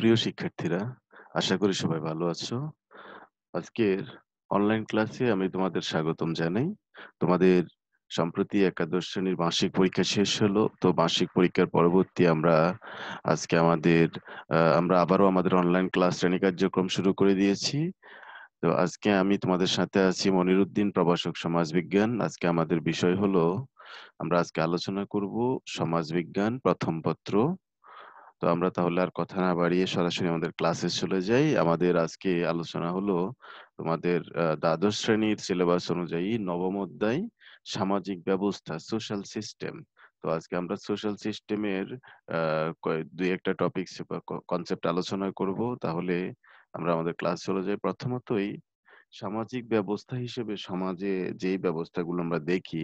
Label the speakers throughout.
Speaker 1: প্রিয় শিক্ষার্থীরা আশা করি সবাই ভালো আছো আজকের অনলাইন ক্লাসে আমি তোমাদের স্বাগতম জানাই তোমাদের সম্প্রতি একাদশ শ্রেণীর মাসিক পরীক্ষা শেষ হলো তো মাসিক পরীক্ষার পরবর্তী আমরা আজকে আমাদের আমরা আবারও আমাদের অনলাইন ক্লাস শ্রেণী কার্যক্রম শুরু করে দিয়েছি তো আজকে আমি তোমাদের সাথে আছি মনিরুদ্দিন প্রভাষক বিজ্ঞান আজকে আমাদের বিষয় হলো আমরা আজকে আলোচনা করব সমাজবিজ্ঞান প্রথম পত্র তো আমরা তাহলে আর কথা না বাড়িয়ে সরাসরি আমাদের ক্লাসে চলে যাই আমাদের আজকে আলোচনা হলো তোমাদের দ্বাদশ শ্রেণীর সিলেবাস অনুযায়ী নবম অধ্যায় সামাজিক ব্যবস্থা সোশ্যাল সিস্টেম তো আজকে আমরা সোশ্যাল সিস্টেমের দুই একটা টপিক কনসেপ্ট আলোচনা করব তাহলে আমরা আমাদের ক্লাস চলে যাই প্রথমতই সামাজিক ব্যবস্থা হিসেবে সমাজে ব্যবস্থা ব্যবস্থাগুলো আমরা দেখি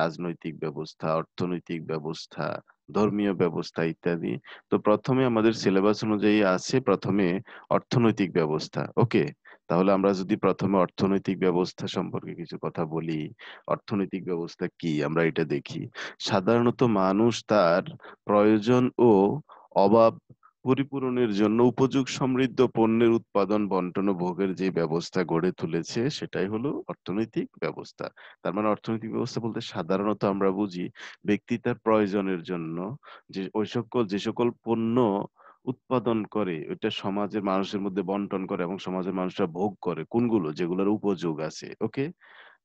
Speaker 1: রাজনৈতিক ব্যবস্থা অর্থনৈতিক ব্যবস্থা ধর্মীয় ব্যবস্থা ইত্যাদি তো প্রথমে আমাদের সিলেবাস অনুযায়ী আছে প্রথমে অর্থনৈতিক ব্যবস্থা ওকে তাহলে আমরা যদি প্রথমে অর্থনৈতিক ব্যবস্থা সম্পর্কে কিছু কথা বলি অর্থনৈতিক ব্যবস্থা কি আমরা এটা দেখি সাধারণত মানুষ তার প্রয়োজন ও অভাব পরিপূরণের জন্য উপযোগ সমৃদ্ধ পণ্যের উৎপাদন বন্টন ও ভোগের যে ব্যবস্থা গড়ে তুলেছে সেটাই হলো অর্থনৈতিক ব্যবস্থা তার মানে অর্থনৈতিক ব্যবস্থা বলতে সাধারণত আমরা বুঝি ব্যক্তি তার প্রয়োজনের জন্য যে ওই সকল যে সকল পণ্য উৎপাদন করে ওইটা সমাজের মানুষের মধ্যে বন্টন করে এবং সমাজের মানুষরা ভোগ করে কোনগুলো যেগুলোর উপযোগ আছে ওকে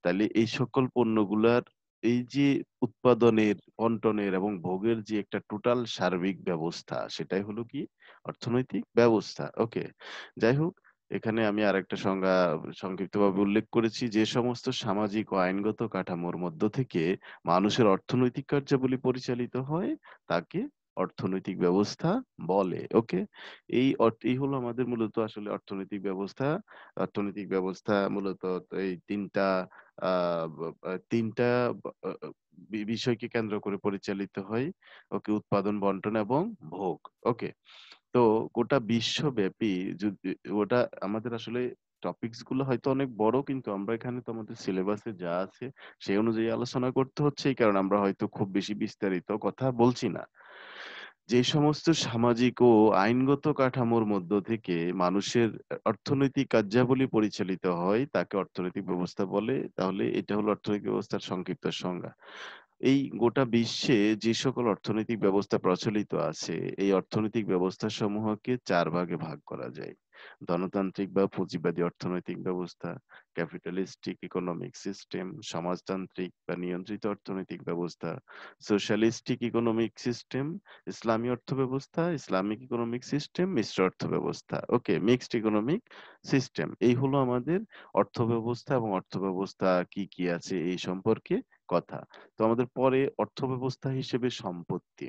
Speaker 1: তাহলে এই সকল পণ্যগুলার এই যে উৎপাদনের বন্টনের এবং ভোগের যে একটা টোটাল সার্বিক ব্যবস্থা সেটাই হলো কি অর্থনৈতিক ব্যবস্থা ওকে যাই হোক এখানে আমি আরেকটা সংজ্ঞা সংক্ষিপ্তভাবে উল্লেখ করেছি যে সমস্ত সামাজিক ও আইনগত কাঠামোর মধ্য থেকে মানুষের অর্থনৈতিক কার্যাবলী পরিচালিত হয় তাকে অর্থনৈতিক ব্যবস্থা বলে ওকে এই এই হলো আমাদের মূলত আসলে অর্থনৈতিক ব্যবস্থা অর্থনৈতিক ব্যবস্থা মূলত এই তিনটা তিনটা বিষয়কে কেন্দ্র করে পরিচালিত হয় ওকে উৎপাদন বন্টন এবং ভোগ ওকে তো গোটা বিশ্বব্যাপী যদি ওটা আমাদের আসলে টপিকস গুলো হয়তো অনেক বড় কিন্তু আমরা এখানে তো আমাদের সিলেবাসে যা আছে সেই অনুযায়ী আলোচনা করতে হচ্ছে এই কারণে আমরা হয়তো খুব বেশি বিস্তারিত কথা বলছি না যে সমস্ত সামাজিক ও আইনগত কাঠামোর মধ্য থেকে মানুষের অর্থনৈতিক কার্যাবলী পরিচালিত হয় তাকে অর্থনৈতিক ব্যবস্থা বলে তাহলে এটা হলো অর্থনৈতিক ব্যবস্থার সংক্ষিপ্ত সংজ্ঞা এই গোটা বিশ্বে যে সকল অর্থনৈতিক ব্যবস্থা প্রচলিত আছে এই অর্থনৈতিক ব্যবস্থা সমূহকে চার ভাগে ভাগ করা যায় ধনতান্ত্রিক বা পুঁজিবাদী অর্থনৈতিক ব্যবস্থা ক্যাপিটালিস্টিক ইকোনমিক সিস্টেম সমাজতান্ত্রিক বা নিয়ন্ত্রিত অর্থনৈতিক ব্যবস্থা সোশ্যালিস্টিক ইকোনমিক সিস্টেম ইসলামী অর্থ ব্যবস্থা ইসলামিক ইকোনমিক সিস্টেম মিশ্র অর্থ ব্যবস্থা ওকে মিক্সড ইকোনমিক সিস্টেম এই হলো আমাদের অর্থ ব্যবস্থা এবং অর্থ ব্যবস্থা কি কি আছে এই সম্পর্কে কথা তো আমাদের পরে অর্থ ব্যবস্থা হিসেবে সম্পত্তি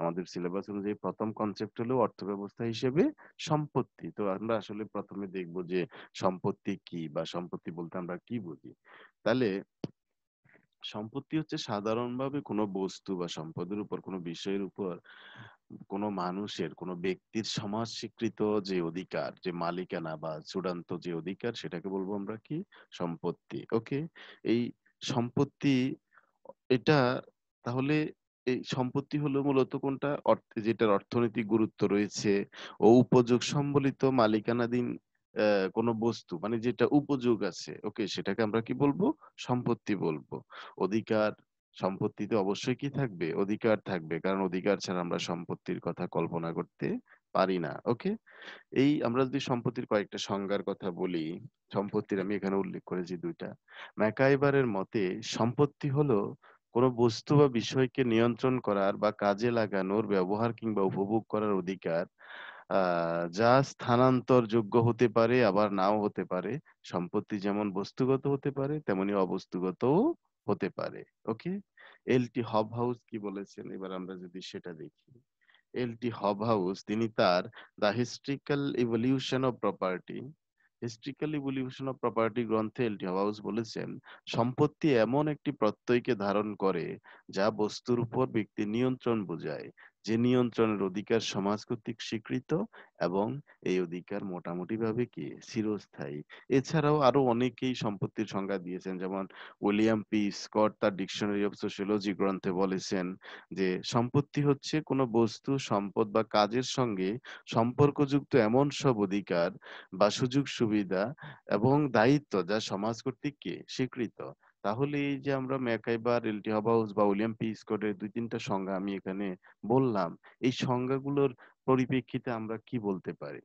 Speaker 1: আমাদের সিলেবাস অনুযায়ী প্রথম কনসেপ্ট হলো অর্থ ব্যবস্থা হিসেবে সম্পত্তি তো আমরা আসলে প্রথমে দেখব যে সম্পত্তি কি বা সম্পত্তি বলতে আমরা কি বুঝি তাহলে সম্পত্তি হচ্ছে সাধারণভাবে কোনো বস্তু বা সম্পদের উপর কোনো বিষয়ের উপর কোনো মানুষের কোনো ব্যক্তির সমাজ স্বীকৃত যে অধিকার যে মালিকানা বা চূড়ান্ত যে অধিকার সেটাকে বলবো আমরা কি সম্পত্তি ওকে এই সম্পত্তি এটা তাহলে এই সম্পত্তি হলো মূলত কোনটা যেটার অর্থনৈতিক গুরুত্ব রয়েছে ও উপযোগ সম্বলিত মালিকানাধীন কোনো বস্তু মানে যেটা উপযোগ আছে ওকে সেটাকে আমরা কি বলবো সম্পত্তি বলবো অধিকার সম্পত্তিতে অবশ্যই কি থাকবে অধিকার থাকবে কারণ অধিকার ছাড়া আমরা সম্পত্তির কথা কল্পনা করতে পারি না ওকে এই আমরা যদি সম্পত্তির কয়েকটা সংজ্ঞার কথা বলি সম্পত্তির আমি এখানে উল্লেখ করেছি দুইটা ম্যাকাইবারের মতে সম্পত্তি হলো কোনো বস্তু বা বিষয়কে নিয়ন্ত্রণ করার বা কাজে লাগানোর ব্যবহার কিংবা উপভোগ করার অধিকার যা স্থানান্তরযোগ্য হতে পারে আবার নাও হতে পারে সম্পত্তি যেমন বস্তুগত হতে পারে তেমনি অবস্তুগতও হতে পারে ওকে এলটি হব হাউস কি বলেছেন এবার আমরা যদি সেটা দেখি এলটি হাউস তিনি তার the historical evolution of property historical evolution of property গ্রন্থে এলটি হাউস বলেছেন সম্পত্তি এমন একটি প্রত্যয়কে ধারণ করে যা বস্তুর উপর ব্যক্তির নিয়ন্ত্রণ বোঝায় যে নিয়ন্ত্রণের অধিকার সমাজ কর্তৃক স্বীকৃত এবং এই অধিকার মোটামুটি ভাবে কি চিরস্থায়ী এছাড়াও আরো অনেকেই সম্পত্তির সংজ্ঞা দিয়েছেন যেমন উইলিয়াম পি স্কট তার ডিকশনারি অফ সোশিয়োলজি গ্রন্থে বলেছেন যে সম্পত্তি হচ্ছে কোনো বস্তু সম্পদ বা কাজের সঙ্গে সম্পর্কযুক্ত এমন সব অধিকার বা সুযোগ সুবিধা এবং দায়িত্ব যা সমাজ কর্তৃক স্বীকৃত তাহলে এই যে আমরা ম্যাকাইবার এলটি হাউস বা উইলিয়াম পি স্কটের দুই তিনটা সংজ্ঞা আমি এখানে বললাম এই সংজ্ঞাগুলোর পরিপ্রেক্ষিতে আমরা কি বলতে পারি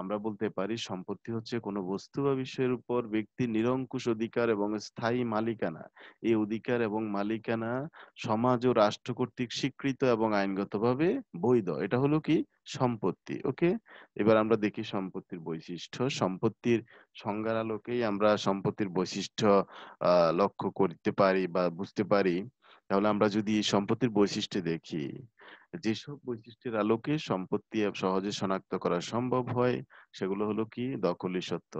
Speaker 1: আমরা বলতে পারি সম্পত্তি হচ্ছে কোনো বস্তু বা বিষয়ের উপর ব্যক্তির নিরঙ্কুশ অধিকার এবং স্থায়ী মালিকানা এই অধিকার এবং মালিকানা সমাজ ও রাষ্ট্র কর্তৃক স্বীকৃত এবং আইনগতভাবে বৈধ এটা হলো কি সম্পত্তি ওকে এবার আমরা দেখি সম্পত্তির বৈশিষ্ট্য সম্পত্তির সংজ্ঞার আলোকেই আমরা সম্পত্তির বৈশিষ্ট্য লক্ষ্য করতে পারি বা বুঝতে পারি তাহলে আমরা যদি সম্পত্তির বৈশিষ্ট্য দেখি যেসব বৈশিষ্ট্যের আলোকে সম্পত্তি সহজে শনাক্ত করা সম্ভব হয় সেগুলো হলো কি দখলি সত্য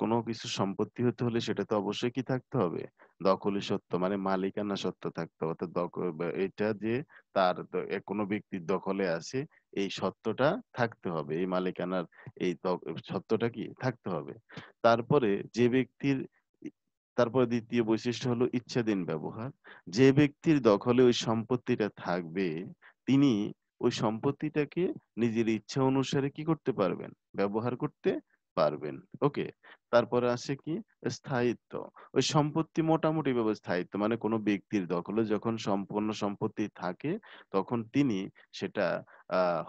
Speaker 1: কোনো কিছু সম্পত্তি হতে হলে সেটা তো অবশ্যই কি থাকতে হবে দখলি সত্য মানে মালিকানা সত্য থাকতে হবে অর্থাৎ এটা যে তার কোনো ব্যক্তির দখলে আছে এই সত্যটা থাকতে হবে এই মালিকানার এই সত্যটা কি থাকতে হবে তারপরে যে ব্যক্তির তারপর দ্বিতীয় বৈশিষ্ট্য হলো ইচ্ছাধীন ব্যবহার যে ব্যক্তির দখলে ওই সম্পত্তিটা থাকবে তিনি ওই সম্পত্তিটাকে নিজের ইচ্ছা অনুসারে কি করতে পারবেন ব্যবহার করতে পারবেন ওকে তারপরে আসে কি স্থায়িত্ব ওই সম্পত্তি মোটামুটি ভাবে স্থায়িত্ব মানে কোনো ব্যক্তির দখলে যখন সম্পূর্ণ সম্পত্তি থাকে তখন তিনি সেটা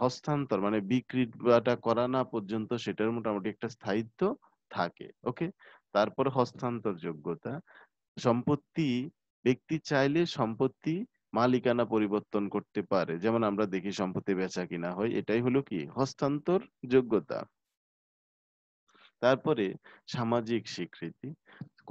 Speaker 1: হস্তান্তর মানে বিক্রিটা করা না পর্যন্ত সেটার মোটামুটি একটা স্থায়িত্ব থাকে ওকে তারপর হস্তান্তর যোগ্যতা সম্পত্তি ব্যক্তি চাইলে সম্পত্তি মালিকানা পরিবর্তন করতে পারে যেমন আমরা দেখি সম্পত্তি বেচা কিনা হয় এটাই হলো কি হস্তান্তর যোগ্যতা তারপরে সামাজিক স্বীকৃতি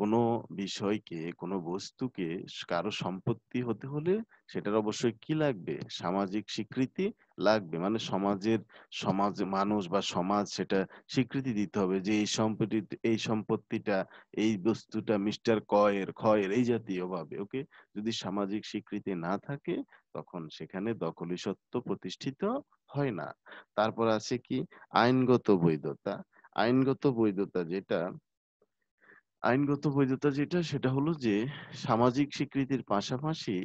Speaker 1: কোনো বিষয়কে কোনো বস্তুকে কারো সম্পত্তি হতে হলে সেটার অবশ্যই কি লাগবে সামাজিক স্বীকৃতি লাগবে মানে সমাজের সমাজ মানুষ বা সমাজ সেটা স্বীকৃতি দিতে হবে যে এই সম্পত্তি এই সম্পত্তিটা এই বস্তুটা মিস্টার কয়ের ক্ষয়ের এই জাতীয় ভাবে ওকে যদি সামাজিক স্বীকৃতি না থাকে তখন সেখানে দখলি সত্ত্ব প্রতিষ্ঠিত হয় না তারপর আছে কি আইনগত বৈধতা আইনগত বৈধতা যেটা আইনগত বৈধতা যেটা সেটা হলো যে সামাজিক স্বীকৃতির পাশাপাশি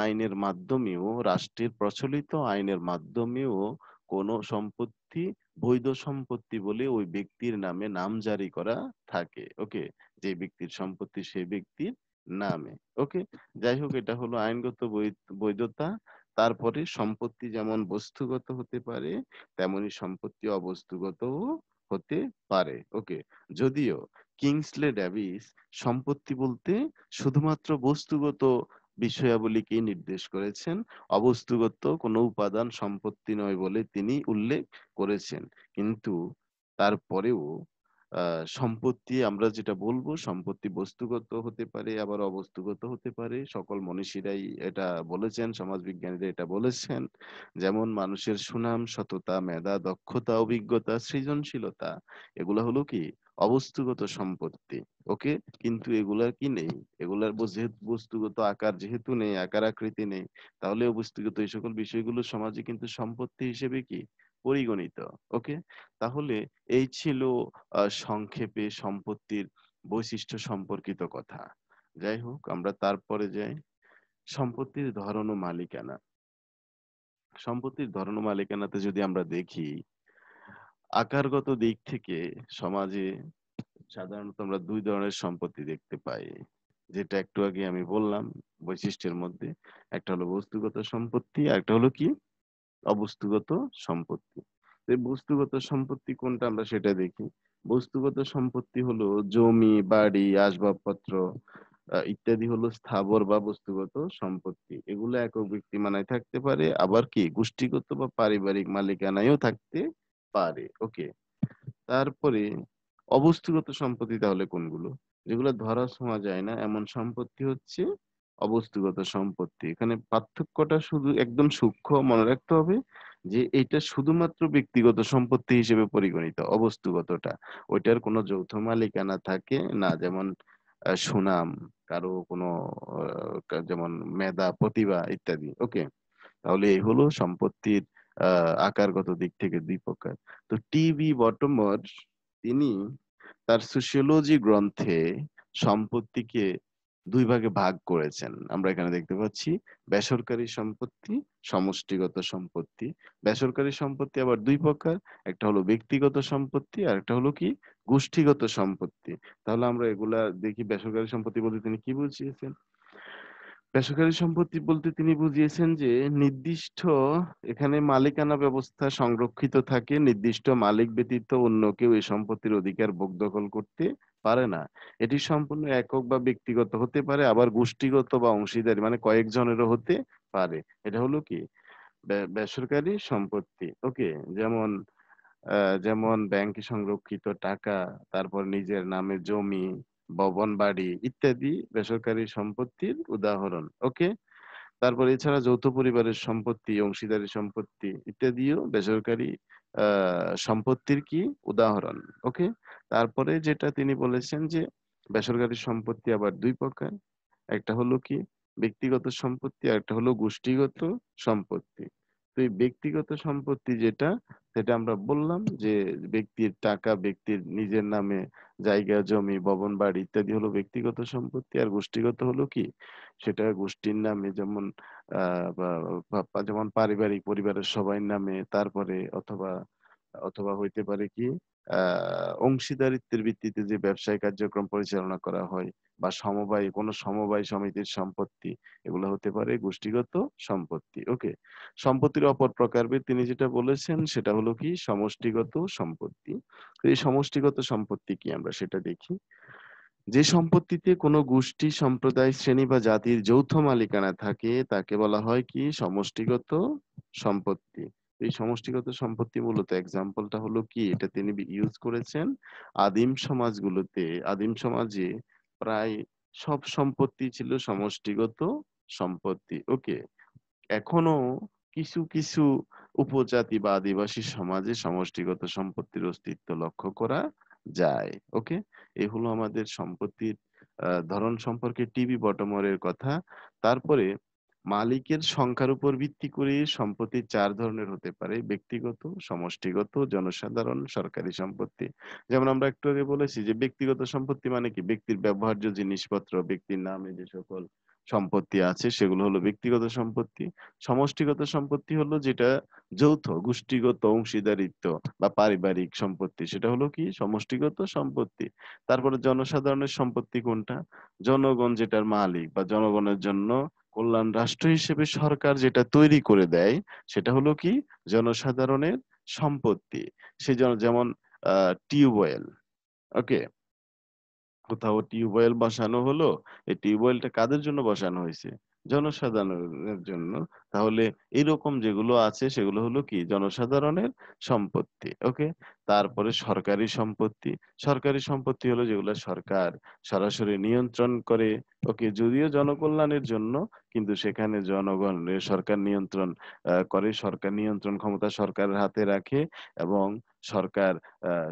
Speaker 1: আইনের মাধ্যমেও রাষ্ট্রের প্রচলিত আইনের মাধ্যমেও কোন সম্পত্তি বৈধ সম্পত্তি বলে ওই ব্যক্তির নামে নাম জারি করা থাকে ওকে যে ব্যক্তির সম্পত্তি সেই ব্যক্তির নামে ওকে যাই হোক এটা হলো আইনগত বৈধতা তারপরে সম্পত্তি যেমন বস্তুগত হতে পারে তেমনি সম্পত্তি অবস্তুগতও হতে পারে ওকে যদিও কিংসলে ড্যাভিস সম্পত্তি বলতে শুধুমাত্র বস্তুগত বিষয়াবলীকে নির্দেশ করেছেন অবস্তুগত কোনো উপাদান সম্পত্তি নয় বলে তিনি উল্লেখ করেছেন কিন্তু তারপরেও সম্পত্তি আমরা যেটা বলবো সম্পত্তি বস্তুগত হতে পারে আবার অবস্তুগত হতে পারে সকল মনীষীরাই এটা বলেছেন সমাজ বিজ্ঞানীরা এটা বলেছেন যেমন মানুষের সুনাম সততা মেধা দক্ষতা অভিজ্ঞতা সৃজনশীলতা এগুলো হলো কি অবস্তুগত সম্পত্তি ওকে কিন্তু এগুলার কি নেই এগুলার বস্তুগত আকার যেহেতু নেই আকার আকৃতি নেই তাহলে অবস্তুগত এই সকল বিষয়গুলো সমাজে কিন্তু সম্পত্তি হিসেবে কি পরিগণিত ওকে তাহলে এই ছিল সংক্ষেপে সম্পত্তির বৈশিষ্ট্য সম্পর্কিত কথা যাই হোক আমরা তারপরে যাই সম্পত্তির ধরন ও মালিকানা সম্পত্তির ধরন ও মালিকানাতে যদি আমরা দেখি আকারগত দিক থেকে সমাজে সাধারণত আমরা দুই ধরনের সম্পত্তি দেখতে পাই যেটা একটু আগে আমি বললাম বৈশিষ্ট্যের মধ্যে একটা হলো বস্তুগত সম্পত্তি আর একটা হলো কি অবস্তুগত সম্পত্তি বস্তুগত সম্পত্তি কোনটা আমরা সেটা দেখি বস্তুগত সম্পত্তি হলো জমি বাড়ি আসবাবপত্র ইত্যাদি হলো স্থাবর বা বস্তুগত সম্পত্তি এগুলো একক ব্যক্তি মানায় থাকতে পারে আবার কি গোষ্ঠীগত বা পারিবারিক মালিকানায়ও থাকতে পারে ওকে তারপরে অবস্তুগত সম্পত্তি তাহলে কোনগুলো যেগুলো ধরা ছোঁয়া যায় না এমন সম্পত্তি হচ্ছে অবস্তুগত সম্পত্তি এখানে পার্থক্যটা শুধু একদম সূক্ষ্ম মনে রাখতে হবে যে এটা শুধুমাত্র ব্যক্তিগত সম্পত্তি হিসেবে পরিগণিত অবস্তুগতটা ওইটার কোনো যৌথ মালিকানা থাকে না যেমন সুনাম কারো কোনো যেমন মেধা প্রতিভা ইত্যাদি ওকে তাহলে এই হলো সম্পত্তির আকারগত দিক থেকে দুই প্রকার তো টিবি বটমর তিনি তার সোশিওলজি গ্রন্থে সম্পত্তিকে দুই ভাগে ভাগ করেছেন আমরা এখানে দেখতে পাচ্ছি বেসরকারি সম্পত্তি সমষ্টিগত সম্পত্তি বেসরকারি সম্পত্তি আবার দুই প্রকার একটা হলো ব্যক্তিগত সম্পত্তি আর একটা হলো কি গোষ্ঠীগত সম্পত্তি তাহলে আমরা এগুলা দেখি বেসরকারি সম্পত্তি বলতে তিনি কি বুঝিয়েছেন বেসরকারি সম্পত্তি বলতে তিনি বুঝিয়েছেন যে নির্দিষ্ট এখানে মালিকানা ব্যবস্থা সংরক্ষিত থাকে নির্দিষ্ট মালিক ব্যতীত অন্য কেউ এই সম্পত্তির অধিকার ভোগ দখল করতে পারে না এটি সম্পূর্ণ একক বা ব্যক্তিগত হতে পারে আবার গোষ্ঠীগত বা অংশীদারি মানে কয়েকজনেরও হতে পারে এটা হলো কি বেসরকারি সম্পত্তি ওকে যেমন যেমন ব্যাংকে সংরক্ষিত টাকা তারপর নিজের নামে জমি ভবন বাড়ি ইত্যাদি বেসরকারি সম্পত্তির উদাহরণ ওকে তারপর এছাড়া যৌথ পরিবারের সম্পত্তি অংশীদারি সম্পত্তি ইত্যাদিও বেসরকারি সম্পত্তির কি উদাহরণ ওকে তারপরে যেটা তিনি বলেছেন যে বেসরকারি সম্পত্তি আবার দুই প্রকার একটা হলো কি ব্যক্তিগত সম্পত্তি আর একটা হলো গোষ্ঠীগত সম্পত্তি তো এই ব্যক্তিগত সম্পত্তি যেটা সেটা আমরা বললাম যে ব্যক্তির টাকা ব্যক্তির নিজের নামে জায়গা জমি ভবন বাড়ি ইত্যাদি হলো ব্যক্তিগত সম্পত্তি আর গোষ্ঠীগত হলো কি সেটা গোষ্ঠীর নামে যেমন যেমন পারিবারিক পরিবারের সবাই নামে তারপরে অথবা অথবা হইতে পারে কি অংশীদারিত্বের ভিত্তিতে যে ব্যবসায় কার্যক্রম পরিচালনা করা হয় বা সমবায় কোনো সমবায় সমিতির সম্পত্তি এগুলো হতে পারে গোষ্ঠীগত সম্পত্তি ওকে সম্পত্তির অপর প্রকারভেদ তিনি যেটা বলেছেন সেটা হলো কি সমষ্টিগত সম্পত্তি এই সমষ্টিগত সম্পত্তি কি আমরা সেটা দেখি যে সম্পত্তিতে কোনো গোষ্ঠী সম্প্রদায় শ্রেণী বা জাতির যৌথ মালিকানা থাকে তাকে বলা হয় কি সমষ্টিগত সম্পত্তি এই সমষ্টিগত সম্পত্তি মূলত এক্সাম্পলটা হলো কি এটা তিনি ইউজ করেছেন আদিম সমাজগুলোতে আদিম সমাজে প্রায় সব সম্পত্তি ছিল সমষ্টিগত সম্পত্তি ওকে এখনো কিছু কিছু উপজাতি বা আদিবাসী সমাজে সমষ্টিগত সম্পত্তির অস্তিত্ব লক্ষ্য করা যায় ওকে এ হলো আমাদের সম্পত্তির ধরন সম্পর্কে টিভি বটমরের কথা তারপরে মালিকের সংখ্যার উপর ভিত্তি করে সম্পত্তি চার ধরনের হতে পারে ব্যক্তিগত সমষ্টিগত জনসাধারণ সরকারি সম্পত্তি যেমন আমরা একটু আগে বলেছি যে ব্যক্তিগত সম্পত্তি মানে কি ব্যক্তির ব্যবহার্য জিনিসপত্র ব্যক্তির নামে যে সকল সম্পত্তি আছে সেগুলো হলো ব্যক্তিগত সম্পত্তি সমষ্টিগত সম্পত্তি হলো যেটা যৌথ গোষ্ঠীগত অংশীদারিত্ব বা পারিবারিক সম্পত্তি সেটা হলো কি সমষ্টিগত সম্পত্তি তারপরে জনসাধারণের সম্পত্তি কোনটা জনগণ যেটার মালিক বা জনগণের জন্য কল্যাণ রাষ্ট্র হিসেবে সরকার যেটা তৈরি করে দেয় সেটা হলো কি জনসাধারণের সম্পত্তি সে যেমন টিউবওয়েল ওকে কোথাও টিউবওয়েল বসানো হলো এই টিউবওয়েলটা কাদের জন্য বসানো হয়েছে জনসাধারণের জন্য তাহলে এরকম যেগুলো আছে সেগুলো হলো কি জনসাধারণের সম্পত্তি ওকে তারপরে সরকারি সম্পত্তি সরকারি সম্পত্তি হলো যেগুলো সরকার সরাসরি নিয়ন্ত্রণ করে ওকে যদিও জনকল্যাণের জন্য কিন্তু সেখানে জনগণ সরকার নিয়ন্ত্রণ করে সরকার নিয়ন্ত্রণ ক্ষমতা সরকারের হাতে রাখে এবং সরকার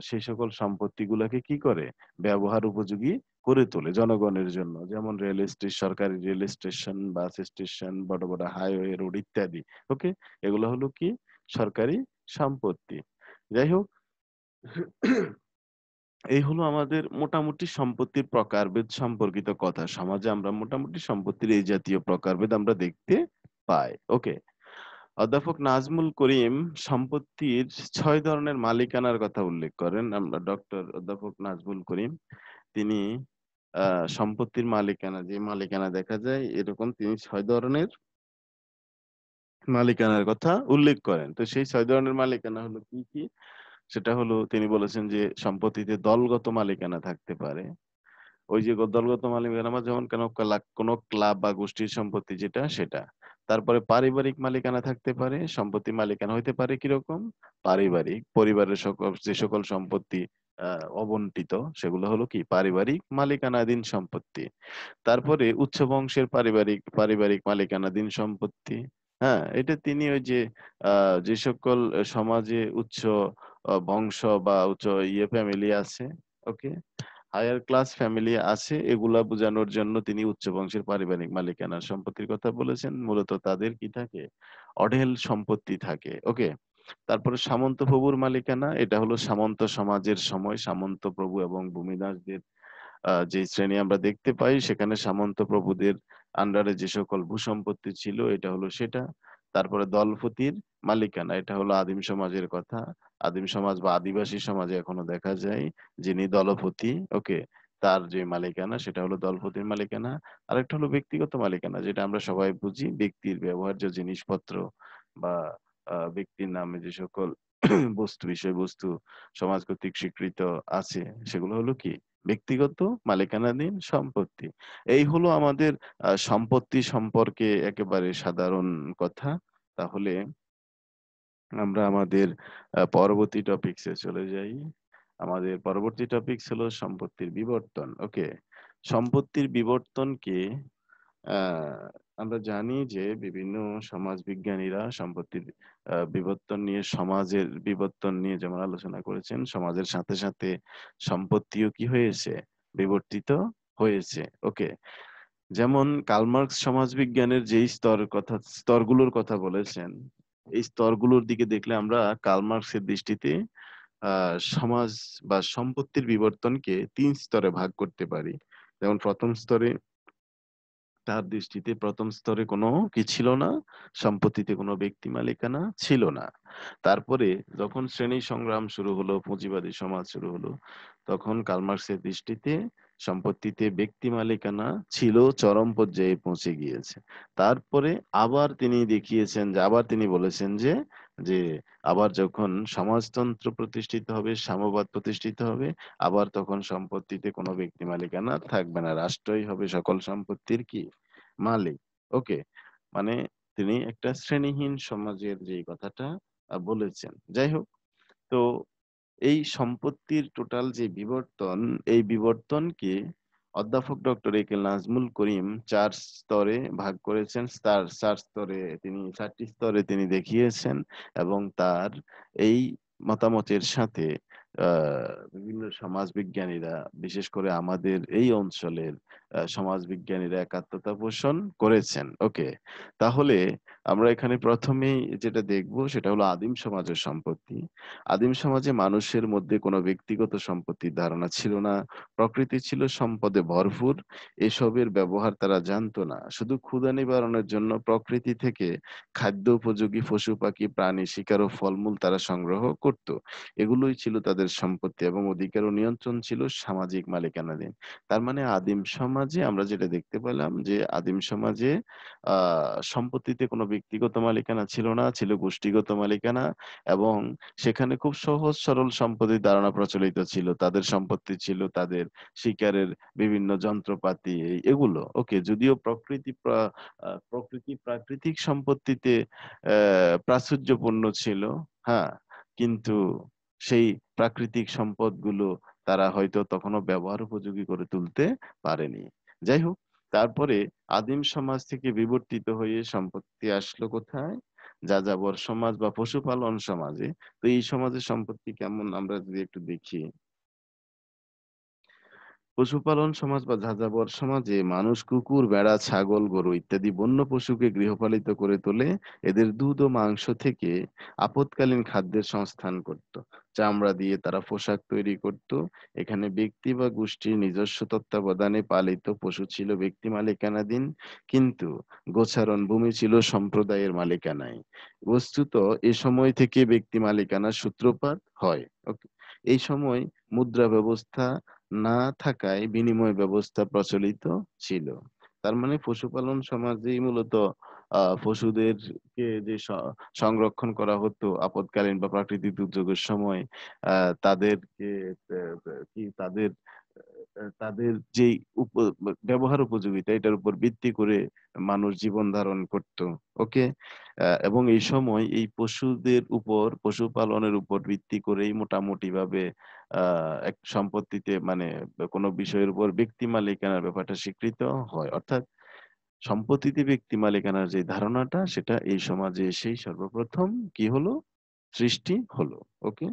Speaker 1: সেই সকল সম্পত্তি গুলাকে কি করে ব্যবহার উপযোগী করে তোলে জনগণের জন্য যেমন রেল স্টেশন সরকারি রেল স্টেশন বাস স্টেশন বড় বড় হাইওয়ে রোড ইত্যাদি ওকে এগুলো হলো কি সরকারি সম্পত্তি যাই হোক এই হলো আমাদের মোটামুটি সম্পত্তির প্রকারভেদ সম্পর্কিত কথা সমাজে আমরা মোটামুটি সম্পত্তির এই জাতীয় প্রকারভেদ আমরা দেখতে পাই ওকে অধ্যাপক নাজমুল করিম সম্পত্তির ছয় ধরনের মালিকানার কথা উল্লেখ করেন আমরা ডক্টর অধ্যাপক নাজমুল করিম তিনি সম্পত্তির মালিকানা যে মালিকানা দেখা যায় এরকম তিনি ছয় ধরনের মালিকানার কথা উল্লেখ করেন তো সেই ছয় ধরনের মালিকানা হলো কি কি সেটা হলো তিনি বলেছেন যে সম্পত্তিতে দলগত মালিকানা থাকতে পারে ওই যে দলগত মালিকানা মানে যেমন কেন কোনো ক্লাব বা গোষ্ঠীর সম্পত্তি যেটা সেটা তারপরে পারিবারিক মালিকানা থাকতে পারে সম্পত্তি মালিকানা হইতে পারে কিরকম পারিবারিক পরিবারের সকল যে সকল সম্পত্তি অবন্টিত সেগুলো হলো কি পারিবারিক মালিকানাধীন সম্পত্তি তারপরে উচ্চ বংশের পারিবারিক পারিবারিক মালিকানাধীন সম্পত্তি হ্যাঁ এটা তিনি ওই যে যে সকল সমাজে উচ্চ বংশ বা উচ্চ ইয়ে ফ্যামিলি আছে ওকে হায়ার ক্লাস ফ্যামিলি আছে এগুলা বোঝানোর জন্য তিনি উচ্চ বংশের পারিবারিক মালিকানার সম্পত্তির কথা বলেছেন মূলত তাদের কি থাকে অঢেল সম্পত্তি থাকে ওকে তারপরে সামন্ত প্রভুর মালিকানা এটা হলো সামন্ত সমাজের সময় সামন্ত প্রভু এবং ভূমিদাসদের যে শ্রেণী আমরা দেখতে পাই সেখানে সামন্ত প্রভুদের আন্ডারে যে সকল ভূসম্পত্তি ছিল এটা হলো সেটা তারপরে দলপতির মালিকানা এটা হলো আদিম সমাজের কথা আদিম সমাজ বা আদিবাসী সমাজে এখনো দেখা যায় যিনি দলপতি ওকে তার যে মালিকানা সেটা হলো দলপতির মালিকানা আরেকটা হলো ব্যক্তিগত মালিকানা যেটা আমরা সবাই বুঝি ব্যক্তির ব্যবহার্য জিনিসপত্র বা ব্যক্তির নামে যে সকল বস্তু বিষয়বস্তু সমাজ কর্তৃক স্বীকৃত আছে সেগুলো হলো কি ব্যক্তিগত মালিকানাধীন সম্পত্তি এই হলো আমাদের সম্পত্তি সম্পর্কে একেবারে সাধারণ কথা তাহলে আমরা আমাদের পরবর্তী টপিক্সে চলে যাই আমাদের পরবর্তী টপিক হলো সম্পত্তির বিবর্তন ওকে সম্পত্তির বিবর্তনকে আমরা জানি যে বিভিন্ন সমাজ বিজ্ঞানীরা সম্পত্তির বিবর্তন নিয়ে সমাজের বিবর্তন নিয়ে যেমন আলোচনা করেছেন সমাজের সাথে সাথে সম্পত্তিও কি হয়েছে বিবর্তিত হয়েছে ওকে যেমন কালমার্কস সমাজ বিজ্ঞানের যেই স্তর কথা স্তরগুলোর কথা বলেছেন এই স্তরগুলোর দিকে দেখলে আমরা কালমার্কসের দৃষ্টিতে সমাজ বা সম্পত্তির বিবর্তনকে তিন স্তরে ভাগ করতে পারি যেমন প্রথম স্তরে তার দৃষ্টিতে প্রথম স্তরে কোনো কি ছিল না সম্পত্তিতে কোনো ব্যক্তি মালিকানা ছিল না তারপরে যখন শ্রেণী সংগ্রাম শুরু হলো পুঁজিবাদী সমাজ শুরু হলো তখন কালমার্ক্সের দৃষ্টিতে সম্পত্তিতে ব্যক্তি মালিকানা ছিল চরম পর্যায়ে পৌঁছে গিয়েছে তারপরে আবার তিনি দেখিয়েছেন যে আবার তিনি বলেছেন যে যে আবার যখন সমাজতন্ত্র প্রতিষ্ঠিত হবে সাম্যবাদ প্রতিষ্ঠিত হবে আবার তখন সম্পত্তিতে কোনো ব্যক্তি মালিকানা থাকবে না রাষ্ট্রই হবে সকল সম্পত্তির কি মালিক ওকে মানে তিনি একটা শ্রেণীহীন সমাজের যে কথাটা বলেছেন যাই হোক তো এই সম্পত্তির টোটাল যে বিবর্তন এই বিবর্তনকে অধ্যাপক ডক্টর এ কে নাজমুল করিম চার স্তরে ভাগ করেছেন তার চার স্তরে তিনি চারটি স্তরে তিনি দেখিয়েছেন এবং তার এই মতামতের সাথে বিভিন্ন সমাজ বিজ্ঞানীরা বিশেষ করে আমাদের এই অঞ্চলের সমাজ বিজ্ঞানীরা একাত্মতা পোষণ করেছেন ওকে তাহলে আমরা এখানে প্রথমেই যেটা দেখব সেটা হলো আদিম সমাজের সম্পত্তি আদিম সমাজে মানুষের মধ্যে কোনো ব্যক্তিগত সম্পত্তির ধারণা ছিল না প্রকৃতি ছিল সম্পদে ভরপুর এসবের ব্যবহার তারা জানতো না শুধু ক্ষুদা নিবারণের জন্য প্রকৃতি থেকে খাদ্য উপযোগী পশু পাখি প্রাণী শিকার ও ফলমূল তারা সংগ্রহ করত এগুলোই ছিল তাদের তাদের সম্পত্তি এবং অধিকার ও নিয়ন্ত্রণ ছিল সামাজিক মালিকানাধীন তার মানে আদিম সমাজে আমরা যেটা দেখতে পেলাম যে আদিম সমাজে আহ সম্পত্তিতে কোনো ব্যক্তিগত মালিকানা ছিল না ছিল গোষ্ঠীগত মালিকানা এবং সেখানে খুব সহজ সরল সম্পত্তির ধারণা প্রচলিত ছিল তাদের সম্পত্তি ছিল তাদের শিকারের বিভিন্ন যন্ত্রপাতি এগুলো ওকে যদিও প্রকৃতি প্রকৃতি প্রাকৃতিক সম্পত্তিতে আহ প্রাচুর্যপূর্ণ ছিল হ্যাঁ কিন্তু সেই প্রাকৃতিক সম্পদগুলো তারা হয়তো তখনও ব্যবহার উপযোগী করে তুলতে পারেনি যাই হোক তারপরে আদিম সমাজ থেকে বিবর্তিত হয়ে সম্পত্তি আসলো কোথায় যাযাবর সমাজ বা পশুপালন সমাজে তো এই সমাজের সম্পত্তি কেমন আমরা যদি একটু দেখি পশুপালন সমাজ বা যাযাবর সমাজে মানুষ কুকুর বেড়া ছাগল গরু ইত্যাদি বন্য পশুকে গৃহপালিত করে তোলে এদের দুধ ও মাংস থেকে আপদকালীন খাদ্যের সংস্থান করত চামড়া দিয়ে তারা পোশাক তৈরি করত এখানে ব্যক্তি বা গোষ্ঠীর নিজস্ব তত্ত্বাবধানে পালিত পশু ছিল ব্যক্তি মালিকানাধীন কিন্তু গোছারণ ভূমি ছিল সম্প্রদায়ের মালিকানায় বস্তুত এ সময় থেকে ব্যক্তি মালিকানার সূত্রপাত হয় এই সময় মুদ্রা ব্যবস্থা না থাকায় বিনিময় ব্যবস্থা প্রচলিত ছিল তার মানে পশুপালন সমাজেই মূলত পশুদেরকে যে সংরক্ষণ করা হতো আপদকালীন বা প্রাকৃতিক দুর্যোগের সময় তাদেরকে কি তাদের তাদের যে ব্যবহার উপযোগিতা এটার উপর ভিত্তি করে মানুষ জীবন ধারণ করত ওকে এবং এই সময় এই পশুদের উপর পশুপালনের উপর ভিত্তি করেই মোটামুটি ভাবে এক সম্পত্তিতে মানে কোনো বিষয়ের উপর ব্যক্তি মালিকানার ব্যাপারটা স্বীকৃত হয় অর্থাৎ সম্পত্তিতে ব্যক্তি মালিকানার যে ধারণাটা সেটা এই সমাজে সেই সর্বপ্রথম কি হলো সৃষ্টি হলো ওকে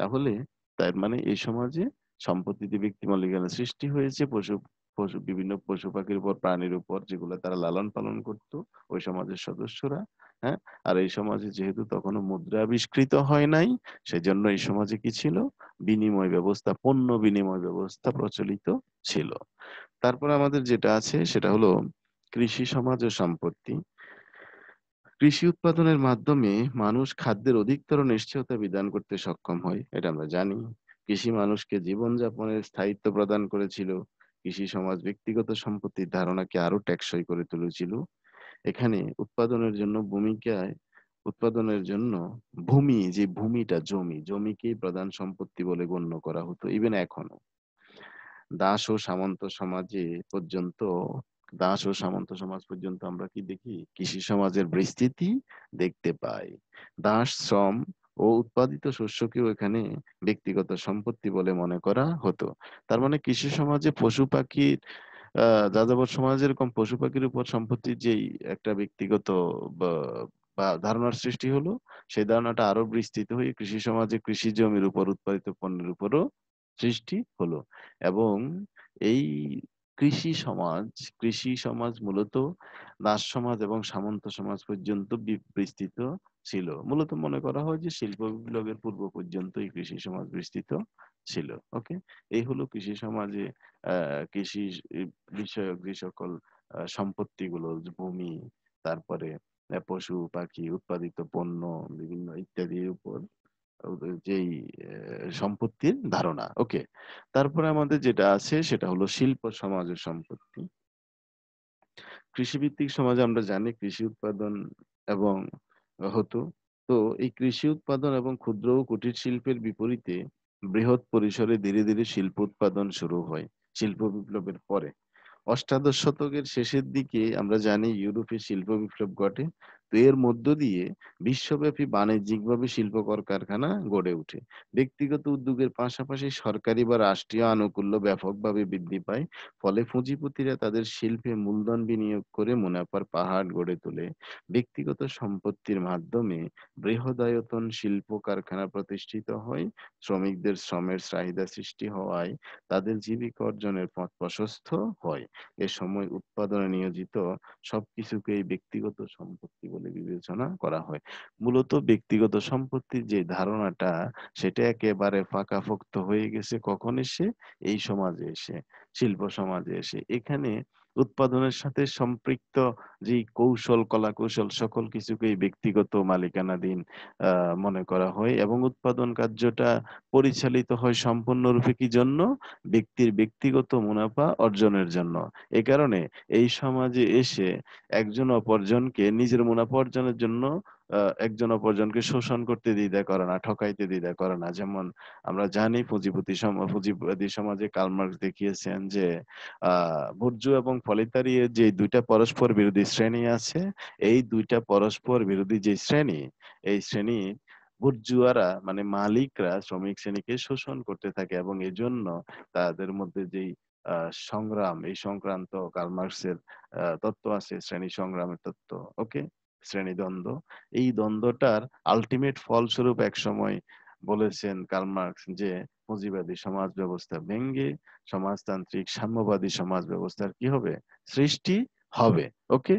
Speaker 1: তাহলে তার মানে এই সমাজে সম্পত্তিতে ব্যক্তি মালিকানা সৃষ্টি হয়েছে পশু পশু বিভিন্ন পশু পাখির উপর প্রাণীর উপর যেগুলো তারা লালন পালন করত ওই সমাজের সদস্যরা হ্যাঁ আর এই সমাজে যেহেতু তখনো মুদ্রা আবিষ্কৃত হয় নাই সেজন্য এই সমাজে কি ছিল বিনিময় ব্যবস্থা পণ্য বিনিময় ব্যবস্থা প্রচলিত ছিল তারপর আমাদের যেটা আছে সেটা হলো কৃষি সমাজ ও সম্পত্তি কৃষি উৎপাদনের মাধ্যমে মানুষ খাদ্যের অধিকতর নিশ্চয়তা বিধান করতে সক্ষম হয় এটা আমরা জানি কৃষি মানুষকে জীবনযাপনের স্থায়িত্ব প্রদান করেছিল কৃষি সমাজ ব্যক্তিগত সম্পত্তির ধারণাকে আরো টেকসই করে তুলেছিল এখানে উৎপাদনের জন্য ভূমিকায় উৎপাদনের জন্য ভূমি যে ভূমিটা জমি জমিকেই প্রধান সম্পত্তি বলে গণ্য করা হতো ইভেন এখনো দাস ও সামন্ত সমাজে পর্যন্ত দাস ও সামন্ত সমাজ পর্যন্ত আমরা কি দেখি কৃষি সমাজের বিস্তৃতি দেখতে পাই দাস শ্রম ও উৎপাদিত শস্যকেও এখানে ব্যক্তিগত সম্পত্তি বলে মনে করা হতো তার মানে কৃষি সমাজে পশু পাখির যাযাবর সমাজে এরকম পশু পাখির উপর সম্পত্তি যেই একটা ব্যক্তিগত বা ধারণার সৃষ্টি হলো সেই ধারণাটা আরো বিস্তৃত হয়ে কৃষি সমাজে কৃষি জমির উপর উৎপাদিত পণ্যের উপরও সৃষ্টি হলো এবং এই কৃষি সমাজ কৃষি সমাজ মূলত দাস সমাজ এবং সামন্ত সমাজ পর্যন্ত বিস্তৃত ছিল মূলত মনে করা হয় যে শিল্প বিপ্লবের পূর্ব পর্যন্ত এই কৃষি সমাজ বিস্তৃত ছিল ওকে এই হলো কৃষি সমাজে কৃষি বিষয়ক যে সকল গুলো ভূমি তারপরে পশু পাখি উৎপাদিত পণ্য বিভিন্ন ইত্যাদির উপর যেই সম্পত্তির ধারণা ওকে তারপরে আমাদের যেটা আছে সেটা হলো শিল্প সমাজের সম্পত্তি কৃষিভিত্তিক সমাজে আমরা জানি কৃষি উৎপাদন এবং হতো তো এই কৃষি উৎপাদন এবং ক্ষুদ্র ও কুটির শিল্পের বিপরীতে বৃহৎ পরিসরে ধীরে ধীরে শিল্প উৎপাদন শুরু হয় শিল্প বিপ্লবের পরে অষ্টাদশ শতকের শেষের দিকে আমরা জানি ইউরোপে শিল্প বিপ্লব ঘটে তো এর মধ্য দিয়ে বিশ্বব্যাপী বাণিজ্যিকভাবে শিল্প কারখানা গড়ে উঠে ব্যক্তিগত উদ্যোগের পাশাপাশি সরকারি বা রাষ্ট্রীয় আনুকূল্য ব্যাপকভাবে বৃদ্ধি পায় ফলে পুঁজিপতিরা তাদের শিল্পে মূলধন বিনিয়োগ করে মুনাফার পাহাড় গড়ে তোলে ব্যক্তিগত সম্পত্তির মাধ্যমে বৃহদায়তন শিল্প কারখানা প্রতিষ্ঠিত হয় শ্রমিকদের শ্রমের চাহিদা সৃষ্টি হওয়ায় তাদের জীবিকা অর্জনের পথ প্রশস্ত হয় এ সময় উৎপাদনে নিয়োজিত সবকিছুকেই ব্যক্তিগত সম্পত্তি বলে বিবেচনা করা হয় মূলত ব্যক্তিগত সম্পত্তির যে ধারণাটা সেটা একেবারে ফাঁকাফোক্ত হয়ে গেছে কখন এসে এই সমাজে এসে শিল্প সমাজে এসে এখানে উৎপাদনের সাথে সম্পৃক্ত যে কৌশল কলা কৌশল সকল কিছুকেই ব্যক্তিগত মালিকানাধীন মনে করা হয় এবং উৎপাদন কার্যটা পরিচালিত হয় সম্পূর্ণরূপে কি জন্য ব্যক্তির ব্যক্তিগত মুনাফা অর্জনের জন্য এ কারণে এই সমাজে এসে একজন অপরজনকে নিজের মুনাফা অর্জনের জন্য একজন অপরজনকে শোষণ করতে দ্বিধা করে না ঠকাইতে দ্বিধা করে না যেমন আমরা জানি পুঁজিপতি পুঁজিবাদী সমাজে কালমার্ক দেখিয়েছেন যে ভুর্জু এবং ফলিতারি যে দুইটা পরস্পর বিরোধী শ্রেণী আছে এই দুইটা পরস্পর বিরোধী যে শ্রেণী এই শ্রেণী বুর্জুয়ারা মানে মালিকরা শ্রমিক শ্রেণীকে শোষণ করতে থাকে এবং এই জন্য তাদের মধ্যে যেই সংগ্রাম এই সংক্রান্ত কার্ল তত্ত্ব আছে শ্রেণী সংগ্রামের তত্ত্ব ওকে শ্রেণীদ্বন্দ্ব এই দ্বন্দ্বটার আলটিমেট ফলস্বরূপ একসময় বলেছেন কার্ল যে পুঁজিবাদী সমাজ ব্যবস্থা ভেঙ্গে সমাজতান্ত্রিক সাম্যবাদী সমাজ ব্যবস্থার কি হবে সৃষ্টি হবে ওকে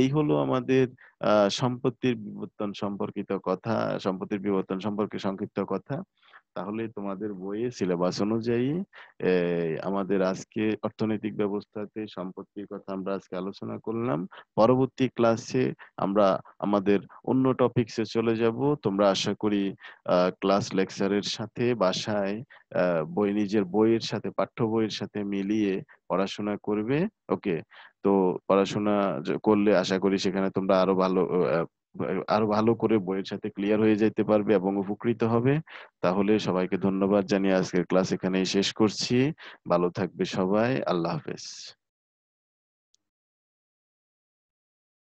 Speaker 1: এই হলো আমাদের সম্পত্তির বিবর্তন সম্পর্কিত কথা সম্পত্তির বিবর্তন সম্পর্কে সংক্ষিপ্ত কথা তাহলে তোমাদের বইয়ে সিলেবাস অনুযায়ী আমাদের আজকে অর্থনৈতিক ব্যবস্থাতে সম্পত্তির কথা আমরা আজকে আলোচনা করলাম পরবর্তী ক্লাসে আমরা আমাদের অন্য টপিকসে চলে যাব তোমরা আশা করি ক্লাস লেকচারের সাথে বাসায় বই নিজের বইয়ের সাথে পাঠ্য বইয়ের সাথে মিলিয়ে পড়াশোনা করবে ওকে তো পড়াশোনা করলে আশা করি সেখানে তোমরা আরো ভালো আরো ভালো করে বইয়ের সাথে ক্লিয়ার হয়ে যেতে পারবে এবং উপকৃত হবে তাহলে সবাইকে ধন্যবাদ জানিয়ে আজকের ক্লাস এখানেই শেষ করছি ভালো থাকবে সবাই আল্লাহ হাফেজ